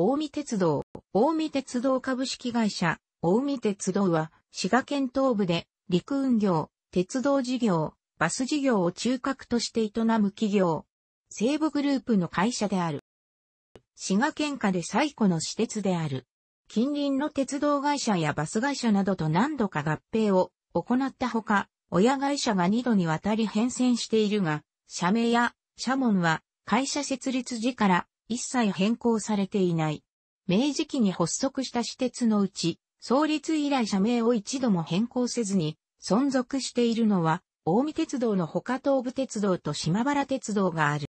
近江鉄道、近江鉄道株式会社、近江鉄道は、滋賀県東部で、陸運業、鉄道事業、バス事業を中核として営む企業、西部グループの会社である。滋賀県下で最古の私鉄である。近隣の鉄道会社やバス会社などと何度か合併を行ったほか、親会社が2度にわたり変遷しているが、社名や社門は会社設立時から一切変更されていない。明治期に発足した私鉄のうち、創立以来社名を一度も変更せずに、存続しているのは、大見鉄道の他東武鉄道と島原鉄道がある。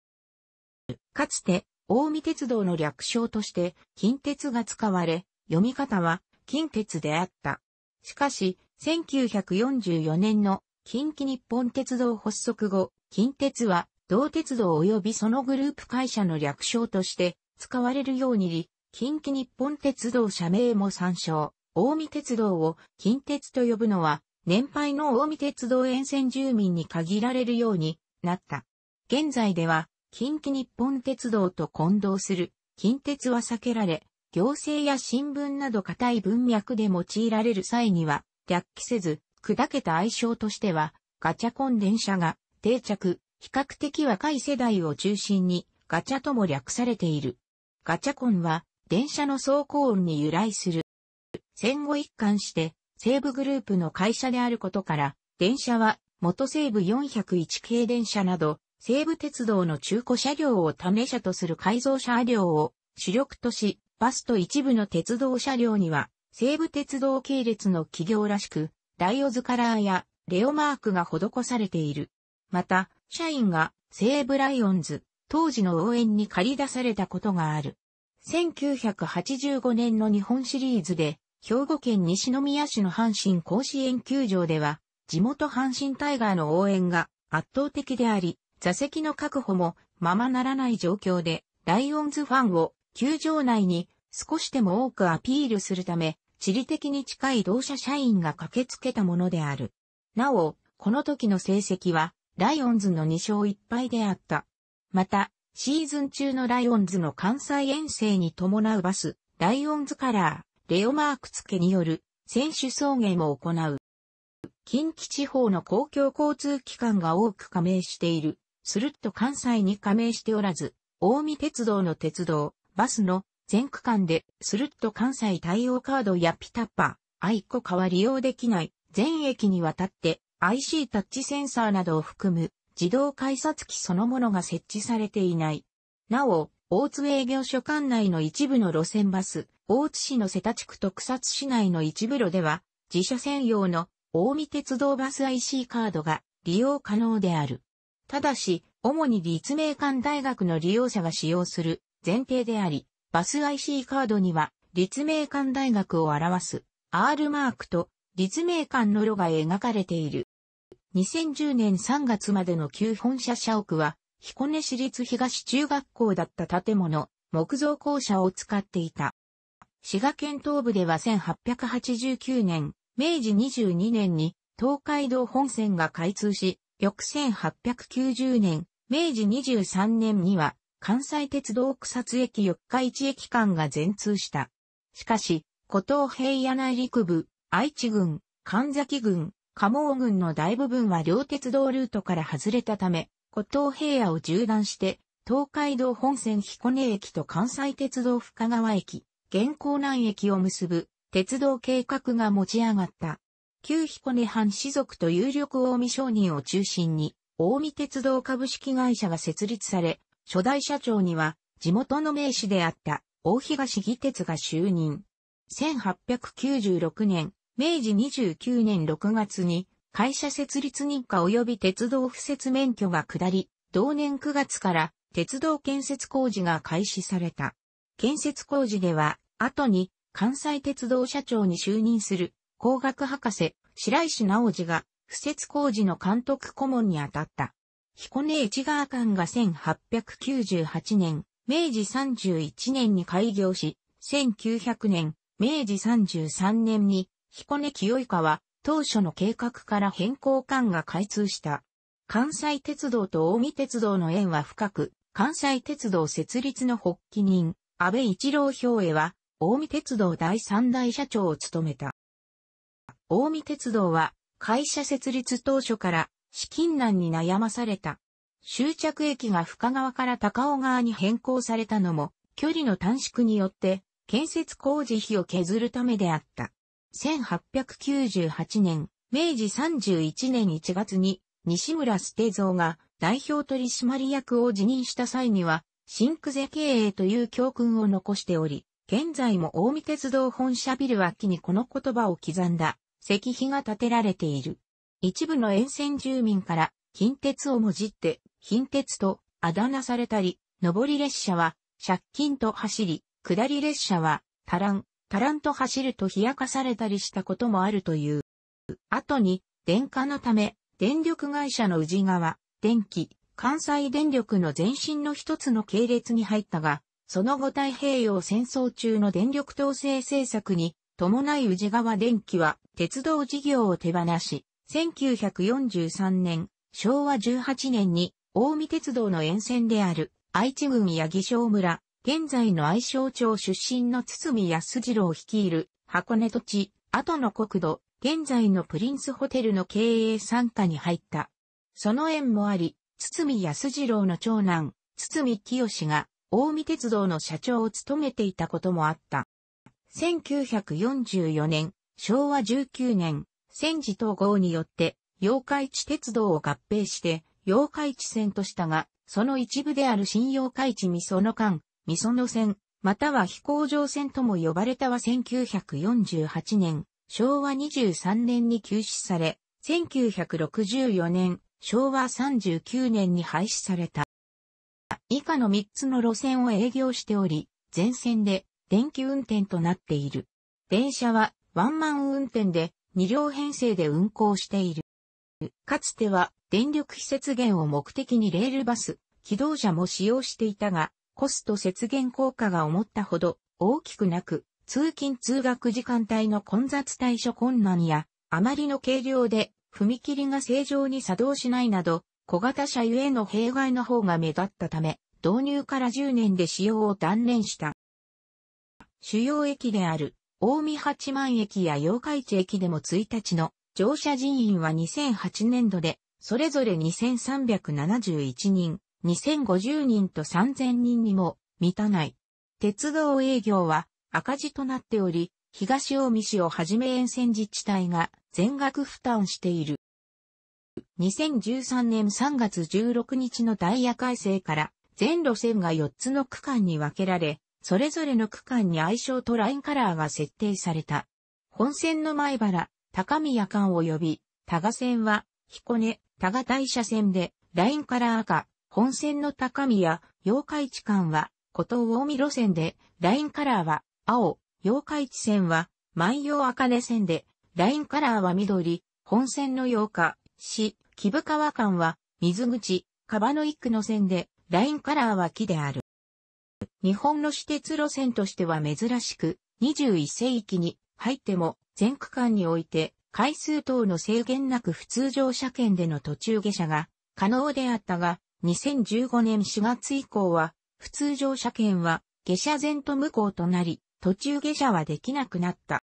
かつて、大見鉄道の略称として、近鉄が使われ、読み方は、近鉄であった。しかし、1944年の近畿日本鉄道発足後、近鉄は同鉄道及びそのグループ会社の略称として使われるように近畿日本鉄道社名も参照。大見鉄道を近鉄と呼ぶのは、年配の大見鉄道沿線住民に限られるようになった。現在では、近畿日本鉄道と混同する近鉄は避けられ、行政や新聞など固い文脈で用いられる際には、略記せず、砕けた愛称としては、ガチャコン電車が定着、比較的若い世代を中心にガチャとも略されている。ガチャコンは電車の走行音に由来する。戦後一貫して西部グループの会社であることから、電車は元西部401系電車など、西部鉄道の中古車両を種車とする改造車両を主力とし、バスと一部の鉄道車両には、西武鉄道系列の企業らしく、ダイオズカラーやレオマークが施されている。また、社員が西武ライオンズ、当時の応援に借り出されたことがある。1985年の日本シリーズで、兵庫県西宮市の阪神甲子園球場では、地元阪神タイガーの応援が圧倒的であり、座席の確保もままならない状況で、ライオンズファンを球場内に少しでも多くアピールするため、地理的に近い同社社員が駆けつけたものである。なお、この時の成績はライオンズの2勝1敗であった。また、シーズン中のライオンズの関西遠征に伴うバス、ライオンズカラー、レオマーク付けによる選手送迎も行う。近畿地方の公共交通機関が多く加盟している。するっと関西に加盟しておらず、大見鉄道の鉄道、バスの全区間で、スルッと関西対応カードやピタッパ、アイコカは利用できない、全駅にわたって IC タッチセンサーなどを含む自動改札機そのものが設置されていない。なお、大津営業所管内の一部の路線バス、大津市の瀬田地区と草津市内の一部路では、自社専用の大見鉄道バス IC カードが利用可能である。ただし、主に立命館大学の利用者が使用する前提であり、バス IC カードには立命館大学を表す R マークと立命館の路が描かれている。2010年3月までの旧本社社屋は、彦根市立東中学校だった建物、木造校舎を使っていた。滋賀県東部では1889年、明治22年に東海道本線が開通し、翌1890年、明治23年には関西鉄道草津駅四日市駅間が全通した。しかし、古東平野内陸部、愛知郡、神崎郡、加茂郡の大部分は両鉄道ルートから外れたため、古東平野を縦断して、東海道本線彦根駅と関西鉄道深川駅、現行南駅を結ぶ鉄道計画が持ち上がった。旧彦根藩士族と有力大見商人を中心に、大見鉄道株式会社が設立され、初代社長には地元の名士であった大東義鉄が就任。1896年、明治29年6月に会社設立認可及び鉄道敷設免許が下り、同年9月から鉄道建設工事が開始された。建設工事では、後に関西鉄道社長に就任する工学博士白石直治が敷設工事の監督顧問に当たった。彦根市川間が1898年、明治31年に開業し、1900年、明治33年に彦根清川は、当初の計画から変更間が開通した。関西鉄道と大見鉄道の縁は深く、関西鉄道設立の発起人、安倍一郎兵衛は、大見鉄道第三代社長を務めた。大見鉄道は、会社設立当初から資金難に悩まされた。終着駅が深川から高尾川に変更されたのも、距離の短縮によって、建設工事費を削るためであった。1898年、明治31年1月に西村捨蔵が代表取締役を辞任した際には、新久世経営という教訓を残しており、現在も大見鉄道本社ビル脇にこの言葉を刻んだ石碑が建てられている。一部の沿線住民から近鉄をもじって、近鉄とあだ名されたり、上り列車は借金と走り、下り列車は、タラン、タランと走ると冷やかされたりしたこともあるという。後に、電化のため、電力会社の宇治川、電気、関西電力の前身の一つの系列に入ったが、その後太平洋戦争中の電力統制政策に伴い宇治川電気は鉄道事業を手放し、1943年、昭和18年に、大見鉄道の沿線である愛知郡や木小村、現在の愛称町出身の堤康次郎を率いる箱根土地、後の国土、現在のプリンスホテルの経営参加に入った。その縁もあり、堤康次郎の長男、堤清が、大見鉄道の社長を務めていたこともあった。1944年、昭和19年、戦時統合によって、八日市鉄道を合併して、八日市線としたが、その一部である新八日市にその間、ミソノ線、または飛行場線とも呼ばれたは1948年、昭和23年に休止され、1964年、昭和39年に廃止された。以下の3つの路線を営業しており、全線で電気運転となっている。電車はワンマン運転で2両編成で運行している。かつては電力施設減を目的にレールバス、機動車も使用していたが、コスト節減効果が思ったほど大きくなく、通勤通学時間帯の混雑対処困難や、あまりの軽量で踏切が正常に作動しないなど、小型車ゆえの弊害の方が目立ったため、導入から10年で使用を断念した。主要駅である、大見八幡駅や八日市駅でも1日の乗車人員は2008年度で、それぞれ2371人、2050人と3000人にも満たない。鉄道営業は赤字となっており、東大見市をはじめ沿線自治体が全額負担している。2013年3月16日のダイヤ改正から全路線が4つの区間に分けられ、それぞれの区間に相性とラインカラーが設定された。本線の前原、高宮間及び、多賀線は、彦根、多賀大社線で、ラインカラー赤、本線の高宮、八日市間は、古都大見路線で、ラインカラーは、青、八日市線は、万葉茜線で、ラインカラーは緑、本線の八日、市、木深川間は、水口、川の一区の線で、ラインカラーは木である。日本の私鉄路線としては珍しく、21世紀に入っても、全区間において、回数等の制限なく普通乗車券での途中下車が可能であったが、2015年4月以降は、普通乗車券は、下車前と無効となり、途中下車はできなくなった。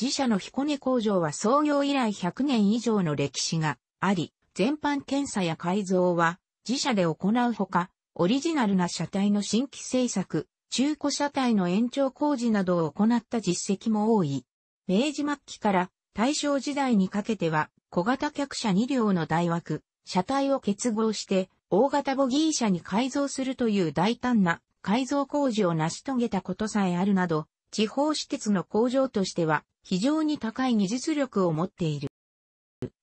自社の彦根工場は創業以来100年以上の歴史があり、全般検査や改造は自社で行うほか、オリジナルな車体の新規製作、中古車体の延長工事などを行った実績も多い。明治末期から大正時代にかけては小型客車2両の大枠、車体を結合して、大型ボギー車に改造するという大胆な改造工事を成し遂げたことさえあるなど、地方私鉄の工場としては非常に高い技術力を持っている。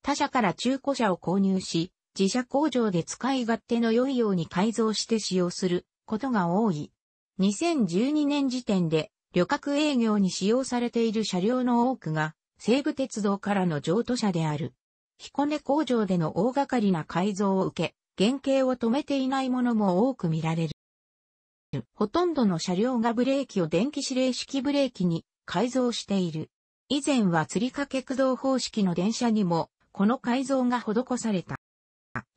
他社から中古車を購入し、自社工場で使い勝手の良いように改造して使用することが多い。2012年時点で旅客営業に使用されている車両の多くが西武鉄道からの譲渡車である。彦根工場での大掛かりな改造を受け、原型を止めていないものも多く見られる。ほとんどの車両がブレーキを電気指令式ブレーキに改造している。以前は吊り掛け駆動方式の電車にも、この改造が施された。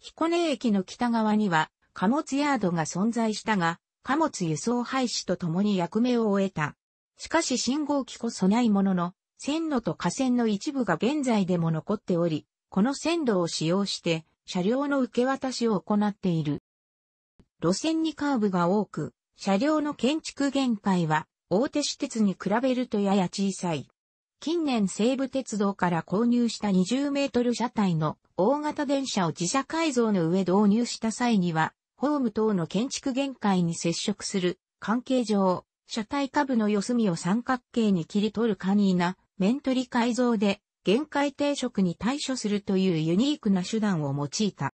彦根駅の北側には、貨物ヤードが存在したが、貨物輸送廃止とともに役目を終えた。しかし信号機こそないものの、線路と架線の一部が現在でも残っており、この線路を使用して車両の受け渡しを行っている。路線にカーブが多く、車両の建築限界は大手私鉄に比べるとやや小さい。近年西武鉄道から購入した20メートル車体の大型電車を自社改造の上導入した際には、ホーム等の建築限界に接触する関係上、車体下部の四隅を三角形に切り取る簡易な面取り改造で限界定食に対処するというユニークな手段を用いた。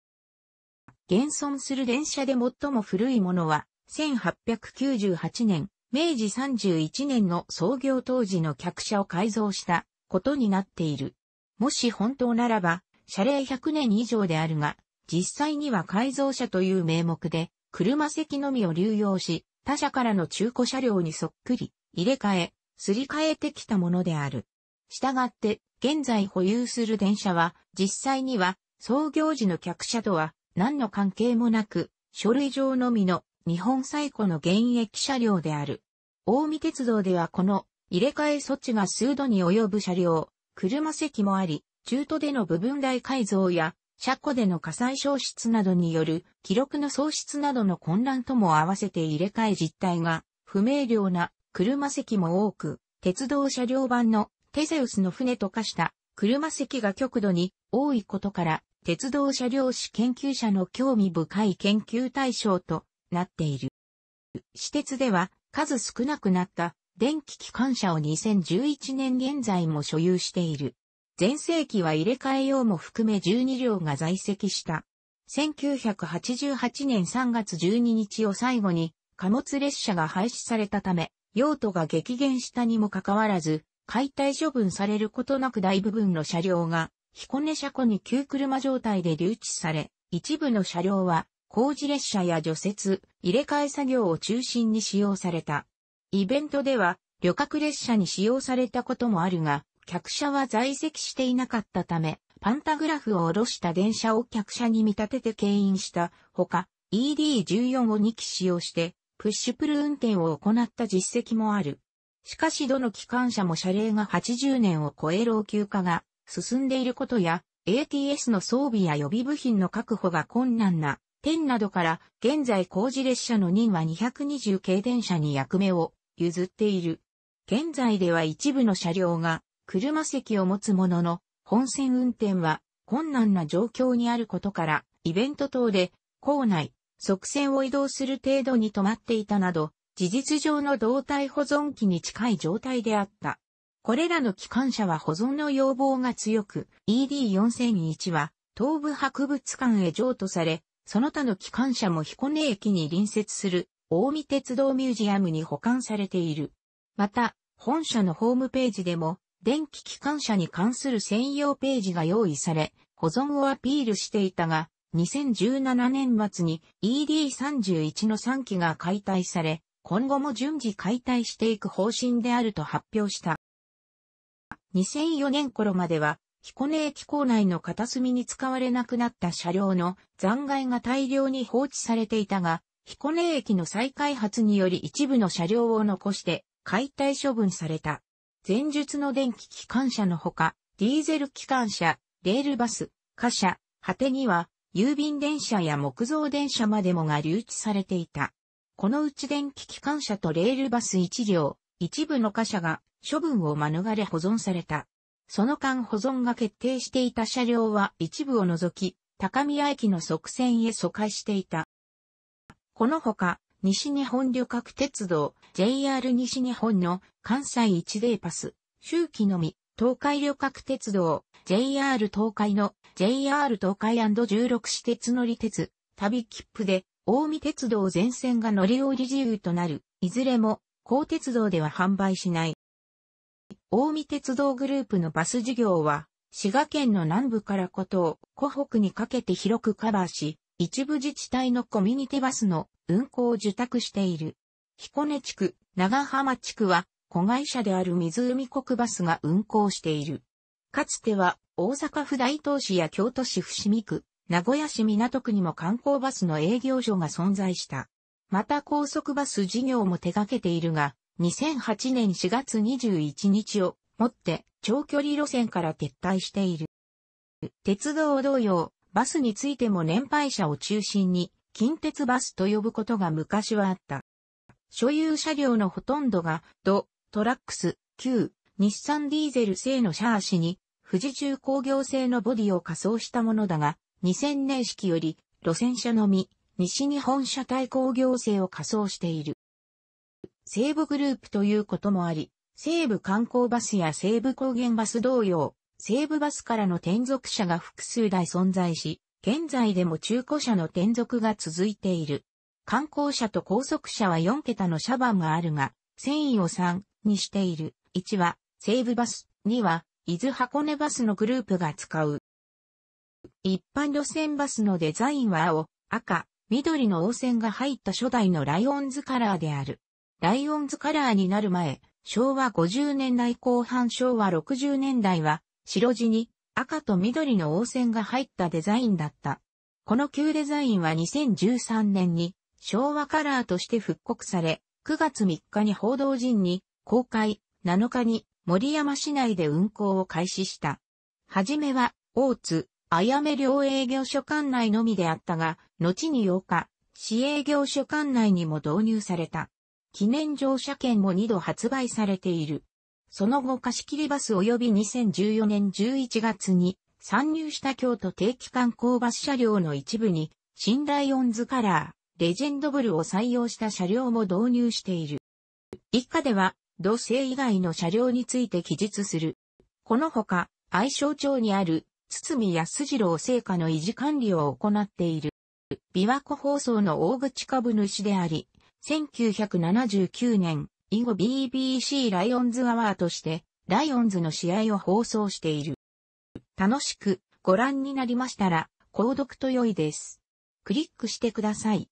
現存する電車で最も古いものは、1898年、明治31年の創業当時の客車を改造したことになっている。もし本当ならば、謝礼100年以上であるが、実際には改造車という名目で、車席のみを流用し、他社からの中古車両にそっくり、入れ替え、すり替えてきたものである。したがって、現在保有する電車は、実際には、創業時の客車とは、何の関係もなく、書類上のみの日本最古の現役車両である。大見鉄道ではこの入れ替え措置が数度に及ぶ車両、車席もあり、中途での部分台改造や、車庫での火災消失などによる記録の喪失などの混乱とも合わせて入れ替え実態が不明瞭な車席も多く、鉄道車両版のテセウスの船と化した車席が極度に多いことから、鉄道車両史研究者の興味深い研究対象となっている。私鉄では数少なくなった電気機関車を2011年現在も所有している。前世紀は入れ替えようも含め12両が在籍した。1988年3月12日を最後に貨物列車が廃止されたため、用途が激減したにもかかわらず、解体処分されることなく大部分の車両が、彦根車庫に旧車状態で留置され、一部の車両は、工事列車や除雪、入れ替え作業を中心に使用された。イベントでは、旅客列車に使用されたこともあるが、客車は在籍していなかったため、パンタグラフを下ろした電車を客車に見立てて牽引したほか、ED14 を2機使用して、プッシュプル運転を行った実績もある。しかしどの機関車も車齢が80年を超え老朽化が進んでいることや、ATS の装備や予備部品の確保が困難な点などから、現在工事列車の任は220系電車に役目を譲っている。現在では一部の車両が車席を持つものの、本線運転は困難な状況にあることから、イベント等で、校内、側線を移動する程度に止まっていたなど、事実上の動態保存期に近い状態であった。これらの機関車は保存の要望が強く、ED4001 は東部博物館へ譲渡され、その他の機関車も彦根駅に隣接する大見鉄道ミュージアムに保管されている。また、本社のホームページでも、電気機関車に関する専用ページが用意され、保存をアピールしていたが、2017年末に ED31 の3機が解体され、今後も順次解体していく方針であると発表した。2004年頃までは、彦根駅構内の片隅に使われなくなった車両の残骸が大量に放置されていたが、彦根駅の再開発により一部の車両を残して解体処分された。前述の電気機関車のほか、ディーゼル機関車、レールバス、貨車、果てには郵便電車や木造電車までもが留置されていた。このうち電気機関車とレールバス1両、一部の貨車が処分を免れ保存された。その間保存が決定していた車両は一部を除き、高宮駅の側線へ疎開していた。このほか、西日本旅客鉄道、JR 西日本の関西一デーパス、周期のみ、東海旅客鉄道、JR 東海の JR 東海 &16 私鉄乗り鉄、旅切符で近江鉄道全線が乗り降り自由となる、いずれも、高鉄道では販売しない。近江鉄道グループのバス事業は、滋賀県の南部から古東、湖北にかけて広くカバーし、一部自治体のコミュニティバスの運行を受託している。彦根地区、長浜地区は、子会社である湖国バスが運行している。かつては、大阪府大東市や京都市伏見区、名古屋市港区にも観光バスの営業所が存在した。また高速バス事業も手掛けているが、2008年4月21日をもって長距離路線から撤退している。鉄道同様、バスについても年配者を中心に近鉄バスと呼ぶことが昔はあった。所有車両のほとんどがド、トラックス、旧、日産ディーゼル製のシャーシに富士中工業製のボディを仮装したものだが、2000年式より、路線車のみ、西日本車体工業制を仮想している。西部グループということもあり、西部観光バスや西部高原バス同様、西部バスからの転属車が複数台存在し、現在でも中古車の転属が続いている。観光車と高速車は4桁の車番があるが、繊維を3にしている。1は西部バス、2は伊豆箱根バスのグループが使う。一般路線バスのデザインは青、赤、緑の汚線が入った初代のライオンズカラーである。ライオンズカラーになる前、昭和50年代後半昭和60年代は、白地に赤と緑の汚線が入ったデザインだった。この旧デザインは2013年に昭和カラーとして復刻され、9月3日に報道陣に公開、7日に森山市内で運行を開始した。はじめは、大津、あやめ両営業所管内のみであったが、後に8日、市営業所管内にも導入された。記念乗車券も2度発売されている。その後貸し切りバス及び2014年11月に参入した京都定期観光バス車両の一部に、新ライオンズカラー、レジェンドブルを採用した車両も導入している。一家では、土星以外の車両について記述する。このほか、愛称町にある堤康次郎聖火の維持管理を行っている。琵琶湖放送の大口株主であり、1979年、以後 BBC ライオンズアワーとして、ライオンズの試合を放送している。楽しくご覧になりましたら、購読と良いです。クリックしてください。